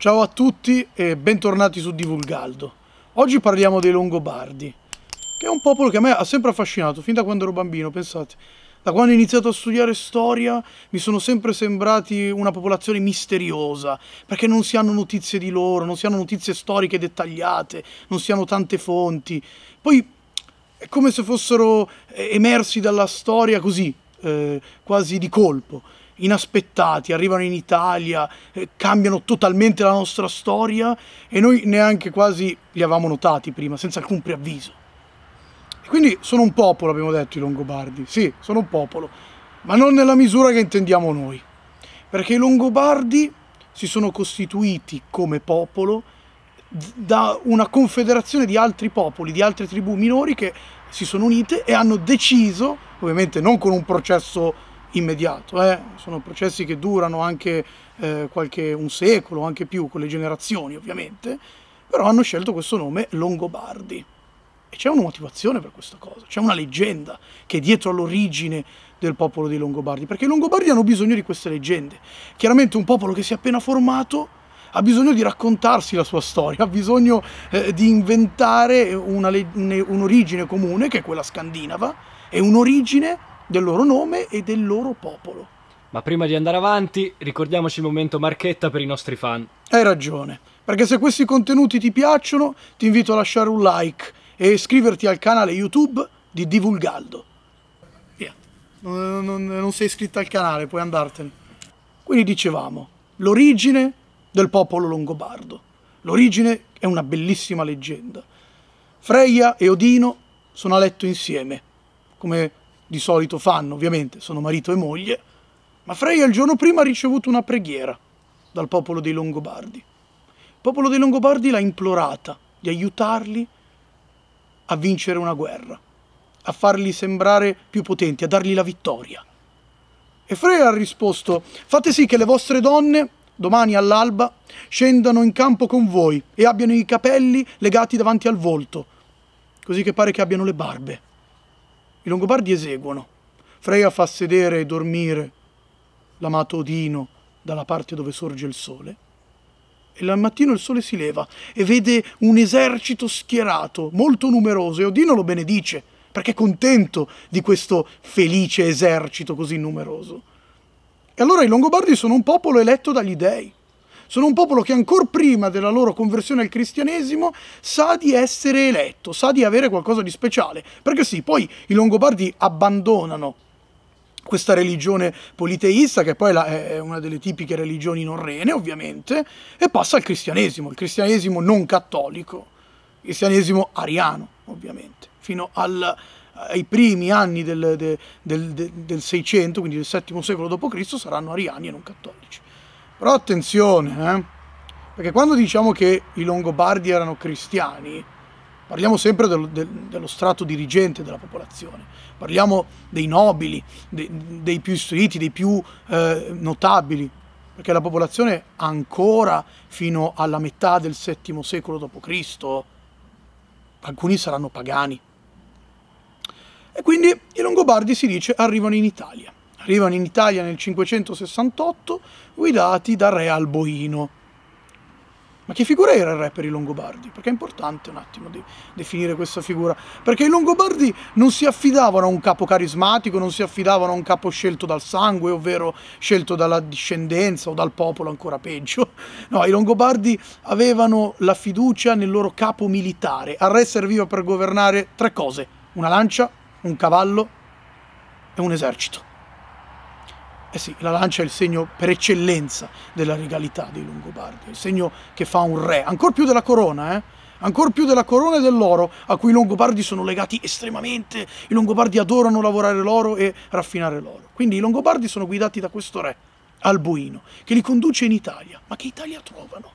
Ciao a tutti e bentornati su Divulgaldo. Oggi parliamo dei Longobardi, che è un popolo che a me ha sempre affascinato, fin da quando ero bambino, pensate. Da quando ho iniziato a studiare storia mi sono sempre sembrati una popolazione misteriosa, perché non si hanno notizie di loro, non si hanno notizie storiche dettagliate, non si hanno tante fonti. Poi è come se fossero eh, emersi dalla storia così, eh, quasi di colpo inaspettati, arrivano in Italia, eh, cambiano totalmente la nostra storia e noi neanche quasi li avevamo notati prima, senza alcun preavviso. E quindi sono un popolo, abbiamo detto i Longobardi, sì, sono un popolo, ma non nella misura che intendiamo noi, perché i Longobardi si sono costituiti come popolo da una confederazione di altri popoli, di altre tribù minori che si sono unite e hanno deciso, ovviamente non con un processo immediato, eh? sono processi che durano anche eh, qualche, un secolo, anche più, con le generazioni ovviamente, però hanno scelto questo nome Longobardi. E c'è una motivazione per questa cosa, c'è una leggenda che è dietro all'origine del popolo dei Longobardi, perché i Longobardi hanno bisogno di queste leggende. Chiaramente un popolo che si è appena formato ha bisogno di raccontarsi la sua storia, ha bisogno eh, di inventare un'origine comune, che è quella scandinava, e un'origine del loro nome e del loro popolo. Ma prima di andare avanti, ricordiamoci il momento marchetta per i nostri fan. Hai ragione, perché se questi contenuti ti piacciono, ti invito a lasciare un like e iscriverti al canale YouTube di Divulgaldo. Via. Non, non, non sei iscritto al canale, puoi andartene. Quindi dicevamo, l'origine del popolo longobardo. L'origine è una bellissima leggenda. Freya e Odino sono a letto insieme, come di solito fanno, ovviamente sono marito e moglie, ma Freya il giorno prima ha ricevuto una preghiera dal popolo dei Longobardi. Il popolo dei Longobardi l'ha implorata di aiutarli a vincere una guerra, a farli sembrare più potenti, a dargli la vittoria. E Freya ha risposto, fate sì che le vostre donne domani all'alba scendano in campo con voi e abbiano i capelli legati davanti al volto, così che pare che abbiano le barbe. I Longobardi eseguono. Freya fa sedere e dormire l'amato Odino dalla parte dove sorge il sole. E al mattino il sole si leva e vede un esercito schierato, molto numeroso, e Odino lo benedice, perché è contento di questo felice esercito così numeroso. E allora i Longobardi sono un popolo eletto dagli dei. Sono un popolo che ancora prima della loro conversione al cristianesimo sa di essere eletto, sa di avere qualcosa di speciale. Perché sì, poi i Longobardi abbandonano questa religione politeista, che poi è una delle tipiche religioni norrene, ovviamente, e passa al cristianesimo, il cristianesimo non cattolico, il cristianesimo ariano, ovviamente, fino al, ai primi anni del, del, del, del 600, quindi del VII secolo d.C., saranno ariani e non cattolici. Però attenzione, eh? perché quando diciamo che i Longobardi erano cristiani, parliamo sempre dello, dello strato dirigente della popolazione, parliamo dei nobili, dei, dei più istruiti, dei più eh, notabili, perché la popolazione ancora fino alla metà del VII secolo d.C., alcuni saranno pagani. E quindi i Longobardi si dice arrivano in Italia. Arrivano in Italia nel 568 guidati da re Alboino. Ma che figura era il re per i Longobardi? Perché è importante un attimo di definire questa figura. Perché i Longobardi non si affidavano a un capo carismatico, non si affidavano a un capo scelto dal sangue, ovvero scelto dalla discendenza o dal popolo, ancora peggio. No, i Longobardi avevano la fiducia nel loro capo militare. Al re serviva per governare tre cose, una lancia, un cavallo e un esercito. Eh sì, la lancia è il segno per eccellenza della regalità dei Longobardi, il segno che fa un re, ancora più della corona, eh? ancora più della corona e dell'oro, a cui i Longobardi sono legati estremamente. I Longobardi adorano lavorare l'oro e raffinare l'oro. Quindi i Longobardi sono guidati da questo re, Albuino, che li conduce in Italia. Ma che Italia trovano?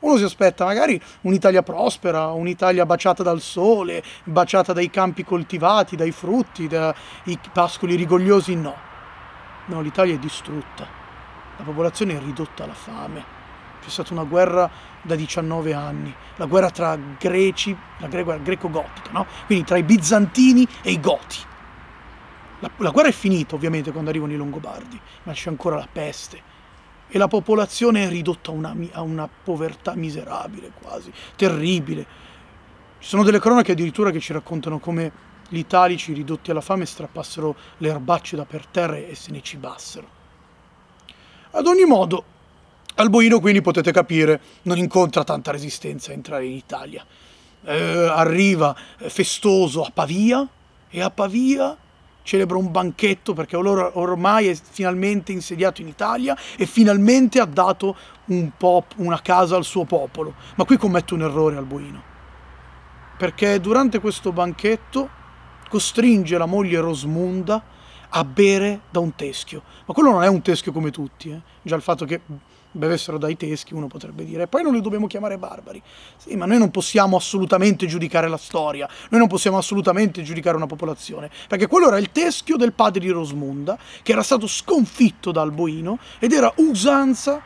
Uno si aspetta magari un'Italia prospera, un'Italia baciata dal sole, baciata dai campi coltivati, dai frutti, dai pascoli rigogliosi, no No, l'Italia è distrutta, la popolazione è ridotta alla fame. C'è stata una guerra da 19 anni, la guerra tra greci, la guerra greco-gotica, no? quindi tra i bizantini e i goti. La, la guerra è finita ovviamente quando arrivano i Longobardi, ma c'è ancora la peste e la popolazione è ridotta a una, a una povertà miserabile quasi, terribile. Ci sono delle cronache addirittura che ci raccontano come gli italici ridotti alla fame strappassero le erbacce da per terra e se ne cibassero. Ad ogni modo, Alboino quindi potete capire non incontra tanta resistenza a entrare in Italia. Eh, arriva eh, festoso a Pavia e a Pavia celebra un banchetto perché or ormai è finalmente insediato in Italia e finalmente ha dato un una casa al suo popolo. Ma qui commette un errore Alboino, perché durante questo banchetto costringe la moglie Rosmunda a bere da un teschio. Ma quello non è un teschio come tutti, eh? già il fatto che bevessero dai teschi uno potrebbe dire, poi non li dobbiamo chiamare barbari. Sì, ma noi non possiamo assolutamente giudicare la storia, noi non possiamo assolutamente giudicare una popolazione, perché quello era il teschio del padre di Rosmunda, che era stato sconfitto da Alboino ed era usanza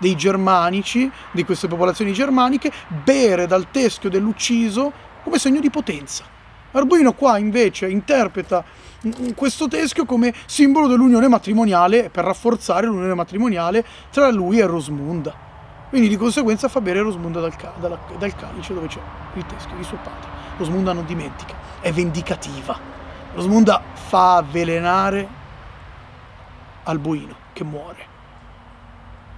dei germanici, di queste popolazioni germaniche, bere dal teschio dell'ucciso come segno di potenza. Arduino qua invece interpreta questo teschio come simbolo dell'unione matrimoniale per rafforzare l'unione matrimoniale tra lui e Rosmunda. Quindi di conseguenza fa bere Rosmunda dal, ca dal, dal calice dove c'è il teschio di suo padre. Rosmunda non dimentica, è vendicativa. Rosmunda fa avvelenare Alboino che muore.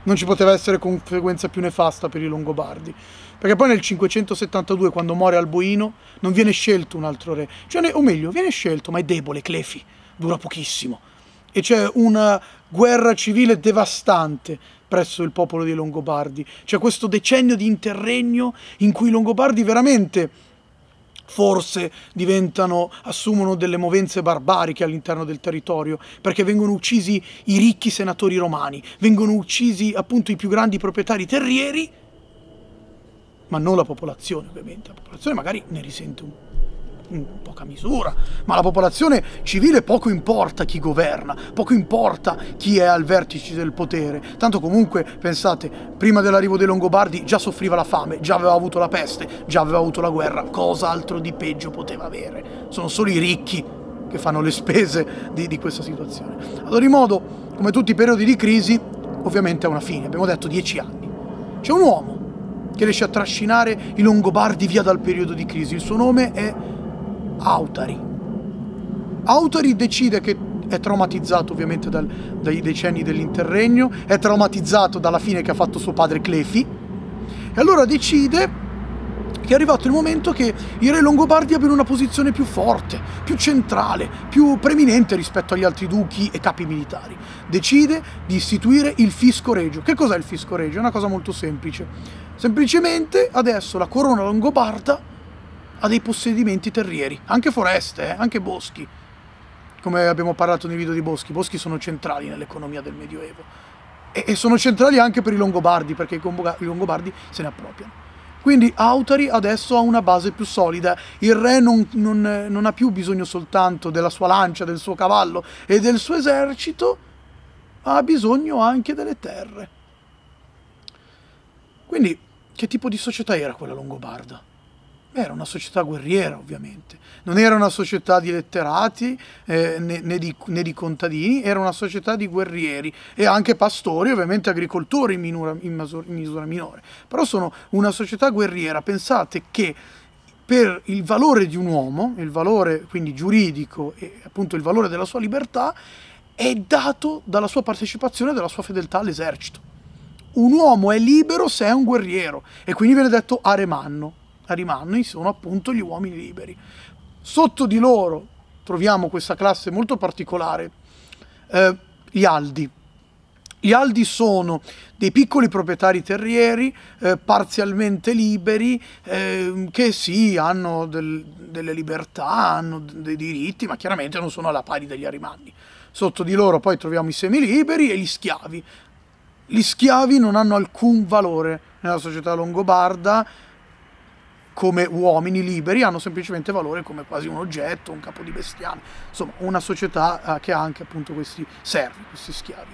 Non ci poteva essere conseguenza più nefasta per i Longobardi. Perché poi nel 572, quando muore Alboino, non viene scelto un altro re. Cioè, o meglio, viene scelto, ma è debole, Clefi, dura pochissimo. E c'è una guerra civile devastante presso il popolo dei Longobardi. C'è questo decennio di interregno in cui i Longobardi veramente forse diventano, assumono delle movenze barbariche all'interno del territorio, perché vengono uccisi i ricchi senatori romani, vengono uccisi appunto i più grandi proprietari terrieri, ma non la popolazione ovviamente, la popolazione magari ne risente un in poca misura, ma la popolazione civile poco importa chi governa, poco importa chi è al vertice del potere, tanto comunque pensate, prima dell'arrivo dei Longobardi già soffriva la fame, già aveva avuto la peste, già aveva avuto la guerra, cosa altro di peggio poteva avere? Sono solo i ricchi che fanno le spese di, di questa situazione. Ad ogni modo, come tutti i periodi di crisi, ovviamente ha una fine, abbiamo detto dieci anni. C'è un uomo che riesce a trascinare i Longobardi via dal periodo di crisi. Il suo nome è Autari. Autari decide che è traumatizzato ovviamente dal, dai decenni dell'interregno, è traumatizzato dalla fine che ha fatto suo padre Clefi, e allora decide che è arrivato il momento che i re Longobardi abbiano una posizione più forte, più centrale, più preminente rispetto agli altri duchi e capi militari. Decide di istituire il fisco regio. Che cos'è il fisco regio? È una cosa molto semplice Semplicemente adesso la corona longobarda ha dei possedimenti terrieri, anche foreste, eh, anche boschi. Come abbiamo parlato nei video di boschi, i boschi sono centrali nell'economia del Medioevo. E, e sono centrali anche per i Longobardi, perché i, i Longobardi se ne appropriano. Quindi Autari adesso ha una base più solida, il re non, non, non, ha più bisogno soltanto della sua lancia, del suo cavallo e del suo esercito, ha bisogno anche delle terre. Quindi che tipo di società era quella longobarda? Era una società guerriera, ovviamente. Non era una società di letterati eh, né, né, di, né, di, contadini, era una società di guerrieri e anche pastori, ovviamente agricoltori in, minura, in, masur, in misura minore. Però sono una società guerriera. Pensate che per il valore di un uomo, il valore quindi giuridico e appunto il valore della sua libertà, è dato dalla sua partecipazione e dalla sua fedeltà all'esercito un uomo è libero se è un guerriero e quindi viene detto aremanno. Arimannoi sono appunto gli uomini liberi. Sotto di loro troviamo questa classe molto particolare, eh, gli Aldi. Gli Aldi sono dei piccoli proprietari terrieri eh, parzialmente liberi eh, che sì, hanno del, delle libertà, hanno dei diritti, ma chiaramente non sono alla pari degli arimanni. Sotto di loro poi troviamo i semiliberi e gli schiavi gli schiavi non hanno alcun valore nella società longobarda come uomini liberi, hanno semplicemente valore come quasi un oggetto, un capo di bestiame, insomma una società eh, che ha anche appunto questi servi, questi schiavi.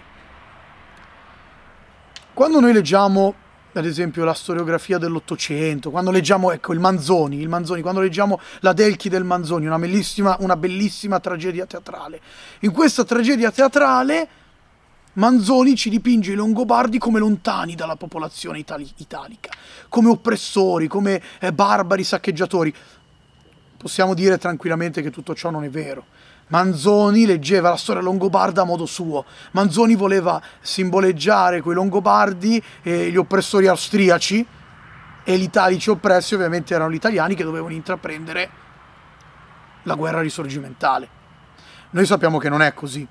Quando noi leggiamo ad esempio la storiografia dell'Ottocento, quando leggiamo ecco, il Manzoni, il Manzoni, quando leggiamo la Delchi del Manzoni, una bellissima, una bellissima tragedia teatrale. In questa tragedia teatrale Manzoni ci dipinge i Longobardi come lontani dalla popolazione itali italica, come oppressori, come eh, barbari saccheggiatori. Possiamo dire tranquillamente che tutto ciò non è vero. Manzoni leggeva la storia longobarda a modo suo. Manzoni voleva simboleggiare quei longobardi e gli oppressori austriaci e gli italici oppressi ovviamente erano gli italiani che dovevano intraprendere la guerra risorgimentale. Noi sappiamo che non è così.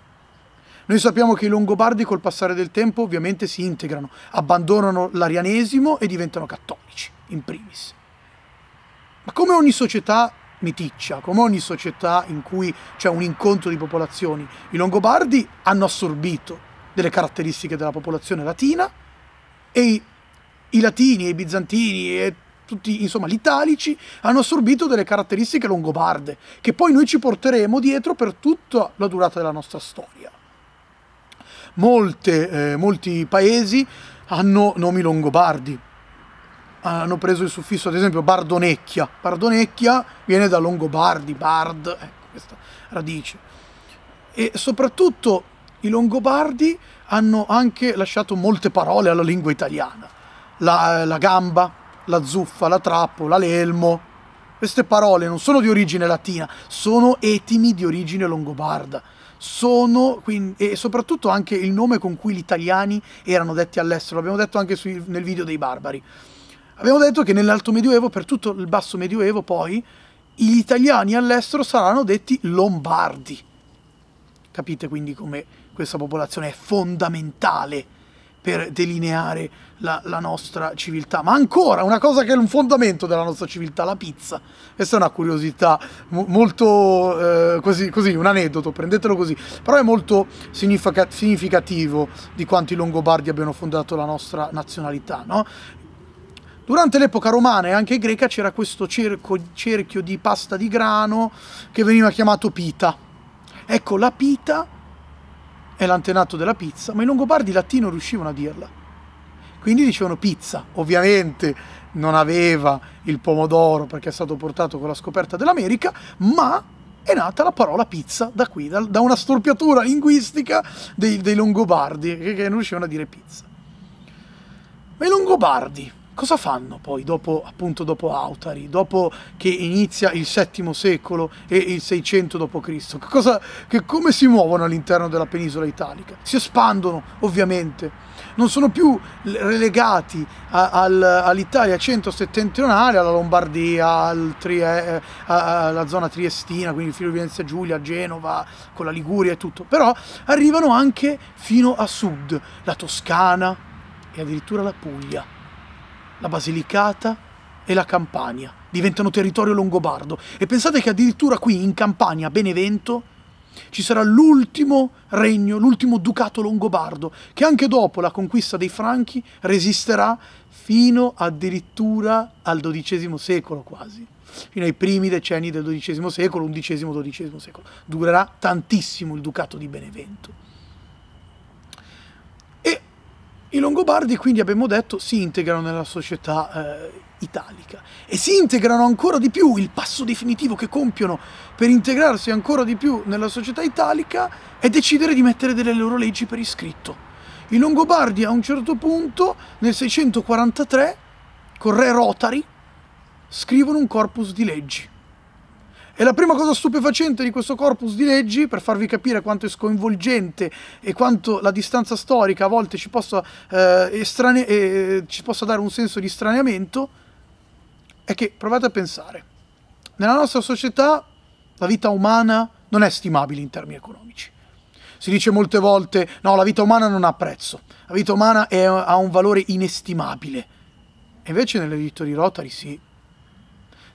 Noi sappiamo che i Longobardi col passare del tempo ovviamente si integrano, abbandonano l'arianesimo e diventano cattolici, in primis. Ma come ogni società meticcia, come ogni società in cui c'è un incontro di popolazioni, i Longobardi hanno assorbito delle caratteristiche della popolazione latina e i, i latini e i bizantini e tutti, insomma, gli italici hanno assorbito delle caratteristiche longobarde che poi noi ci porteremo dietro per tutta la durata della nostra storia. Molte, eh, molti paesi hanno nomi longobardi, hanno preso il suffisso, ad esempio, Bardonecchia. Bardonecchia viene da Longobardi, Bard, ecco questa radice. E soprattutto i Longobardi hanno anche lasciato molte parole alla lingua italiana. La, la gamba, la zuffa, la trappola, l'elmo. Queste parole non sono di origine latina, sono etimi di origine longobarda sono quindi, e soprattutto anche il nome con cui gli italiani erano detti all'estero, l'abbiamo detto anche sui, nel video dei barbari. Abbiamo detto che nell'alto medioevo, per tutto il basso medioevo poi, gli italiani all'estero saranno detti lombardi. Capite quindi come questa popolazione è fondamentale per delineare la, la, nostra civiltà. Ma ancora una cosa che è un fondamento della nostra civiltà, la pizza. Questa è una curiosità molto eh, così, così, un aneddoto, prendetelo così. Però è molto significativo di quanto i Longobardi abbiano fondato la nostra nazionalità, no? Durante l'epoca romana e anche greca c'era questo cerco, cerchio di pasta di grano che veniva chiamato pita. Ecco, la pita è l'antenato della pizza, ma i Longobardi latini non riuscivano a dirla. Quindi dicevano pizza, ovviamente non aveva il pomodoro perché è stato portato con la scoperta dell'America, ma è nata la parola pizza da qui, da, da una storpiatura linguistica dei, dei Longobardi che, che non riuscivano a dire pizza. Ma i Longobardi, cosa fanno poi dopo, appunto, dopo Autari, dopo che inizia il VII secolo e il 600 d.C.? Che cosa, che come si muovono all'interno della penisola italica? Si espandono, ovviamente. Non sono più relegati al, all'Italia centro-settentrionale, alla Lombardia, al Trie, eh, eh, alla zona triestina, quindi Friuli Venezia Giulia, Genova, con la Liguria e tutto, però arrivano anche fino a sud, la Toscana e addirittura la Puglia la Basilicata e la Campania diventano territorio longobardo. E pensate che addirittura qui in Campania, a Benevento, ci sarà l'ultimo regno, l'ultimo ducato longobardo, che anche dopo la conquista dei Franchi resisterà fino addirittura al XII secolo quasi, fino ai primi decenni del XII secolo, XI-XII secolo. Durerà tantissimo il ducato di Benevento. I Longobardi quindi abbiamo detto si integrano nella società eh, italica e si integrano ancora di più, il passo definitivo che compiono per integrarsi ancora di più nella società italica è decidere di mettere delle loro leggi per iscritto. I Longobardi a un certo punto, nel 643, con re Rotari, scrivono un corpus di leggi e la prima cosa stupefacente di questo corpus di leggi, per farvi capire quanto è sconvolgente e quanto la distanza storica a volte ci possa, eh, estrane- eh, ci possa dare un senso di straneamento, è che provate a pensare. Nella nostra società la vita umana non è stimabile in termini economici. Si dice molte volte, no, la vita umana non ha prezzo, la vita umana è, ha un valore inestimabile. E invece nell'editto di Rotary sì.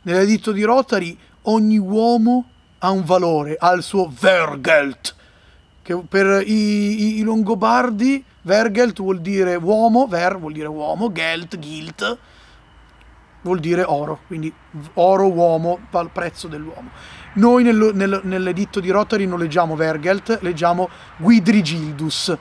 Nell'editto di Rotary ogni uomo ha un valore, ha il suo Vergelt, che per i, i, i longobardi Vergelt vuol dire uomo, Ver vuol dire uomo, Gelt, Gilt, vuol dire oro, quindi oro uomo, al prezzo dell'uomo. Noi nel, nel, nell'editto di Rotary non leggiamo Vergelt, leggiamo Guidrigildus,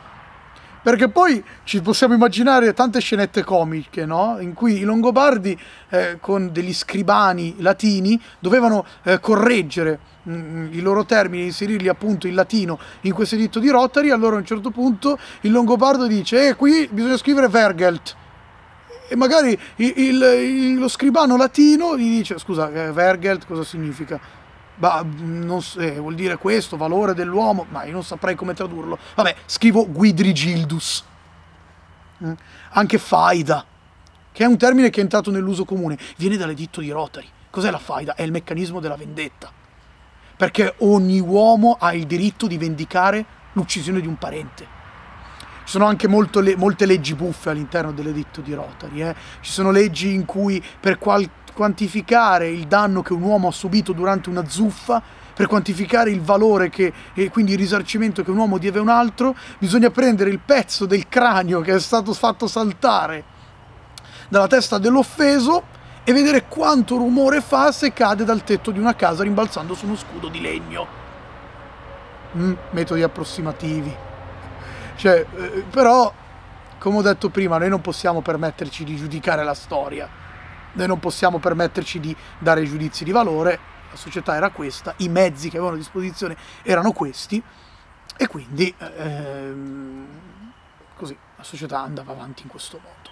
perché poi ci possiamo immaginare tante scenette comiche, no? In cui i Longobardi eh, con degli scribani latini dovevano eh, correggere mh, mm, i loro termini, inserirli appunto in latino in questo editto di Rotary, allora a un certo punto il Longobardo dice eh, qui bisogna scrivere Vergelt. E magari il, il, lo scribano latino gli dice scusa, eh, Vergelt cosa significa? non so, eh, vuol dire questo, valore dell'uomo, ma io non saprei come tradurlo. Vabbè, scrivo Guidrigildus, mm, anche faida, che è un termine che è entrato nell'uso comune, viene dall'editto di Rotary. Cos'è la faida? È il meccanismo della vendetta, perché ogni uomo ha il diritto di vendicare l'uccisione di un parente. Ci sono anche le, molte leggi buffe all'interno dell'editto di Rotary. Eh? Ci sono leggi in cui per qualche quantificare il danno che un uomo ha subito durante una zuffa, per quantificare il valore che, e quindi il risarcimento che un uomo deve a un altro, bisogna prendere il pezzo del cranio che è stato fatto saltare dalla testa dell'offeso e vedere quanto rumore fa se cade dal tetto di una casa rimbalzando su uno scudo di legno. Mm, metodi approssimativi. Cioè, eh, però, come ho detto prima, noi non possiamo permetterci di giudicare la storia noi non possiamo permetterci di dare giudizi di valore, la società era questa, i mezzi che avevano a disposizione erano questi e quindi eh, ehm, così la società andava avanti in questo modo.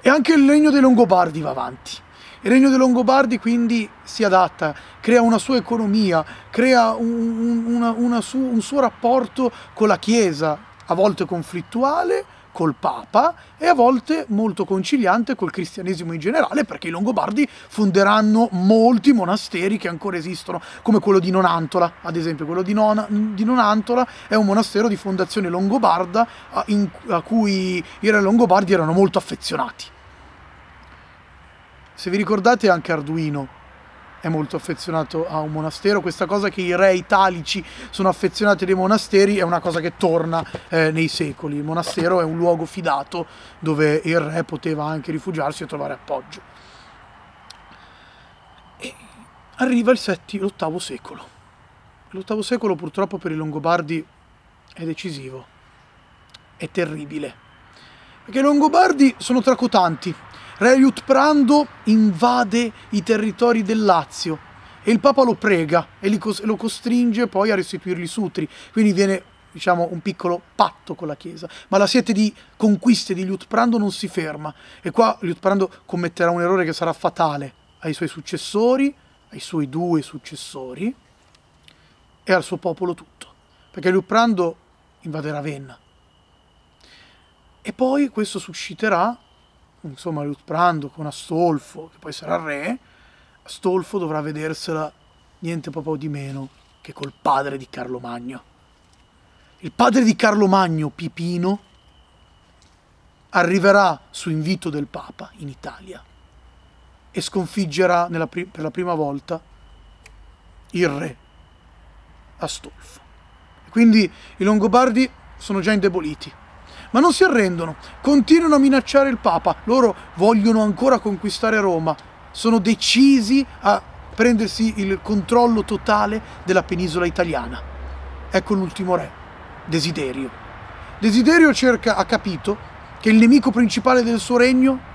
E anche il regno dei Longobardi va avanti. Il regno dei Longobardi quindi si adatta, crea una sua economia, crea un, una, una su, un suo rapporto con la Chiesa, a volte conflittuale, col Papa e a volte molto conciliante col cristianesimo in generale perché i Longobardi fonderanno molti monasteri che ancora esistono come quello di Nonantola ad esempio quello di, Nona, di Nonantola è un monastero di fondazione longobarda a, in, a cui i re Longobardi erano molto affezionati se vi ricordate anche Arduino è molto affezionato a un monastero. Questa cosa che i re italici sono affezionati dei monasteri è una cosa che torna eh, nei secoli. Il monastero è un luogo fidato dove il re poteva anche rifugiarsi e trovare appoggio. E arriva l'VIII secolo. L'VIII secolo purtroppo per i Longobardi è decisivo, è terribile, perché i Longobardi sono tracotanti Reiut Prando invade i territori del Lazio e il Papa lo prega e lo costringe poi a restituirgli Sutri, quindi viene diciamo, un piccolo patto con la Chiesa. Ma la sete di conquiste di Liutprando non si ferma e qua Liutprando commetterà un errore che sarà fatale ai suoi successori, ai suoi due successori e al suo popolo tutto, perché Liutprando invaderà Venna E poi questo susciterà insomma Liutprando con Astolfo, che poi sarà re, Astolfo dovrà vedersela niente proprio di meno che col padre di Carlo Magno. Il padre di Carlo Magno, Pipino, arriverà su invito del Papa in Italia e sconfiggerà per la prima volta il re Astolfo. Quindi i Longobardi sono già indeboliti, ma non si arrendono, continuano a minacciare il Papa, loro vogliono ancora conquistare Roma, sono decisi a prendersi il controllo totale della penisola italiana. Ecco l'ultimo re, Desiderio. Desiderio cerca, ha capito che il nemico principale del suo regno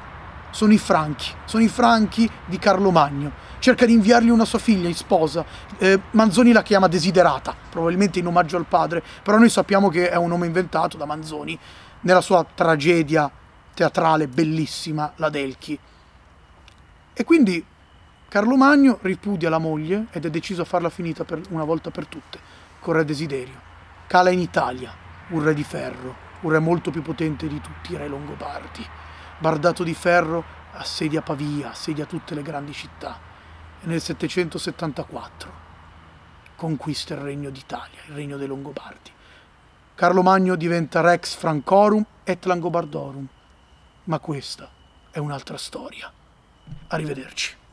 sono i franchi, sono i franchi di Carlo Magno. Cerca di inviargli una sua figlia in sposa. Eh, Manzoni la chiama Desiderata, probabilmente in omaggio al padre, però noi sappiamo che è un nome inventato da Manzoni nella sua tragedia teatrale bellissima, la Delchi. E quindi Carlo Magno ripudia la moglie ed è deciso a farla finita per una volta per tutte, con Re Desiderio. Cala in Italia, un re di ferro, un re molto più potente di tutti i re longobardi. Bardato di ferro, assedia Pavia, assedia tutte le grandi città. E nel 774 conquista il regno d'Italia, il regno dei Longobardi. Carlo Magno diventa Rex Francorum et Langobardorum. Ma questa è un'altra storia. Arrivederci.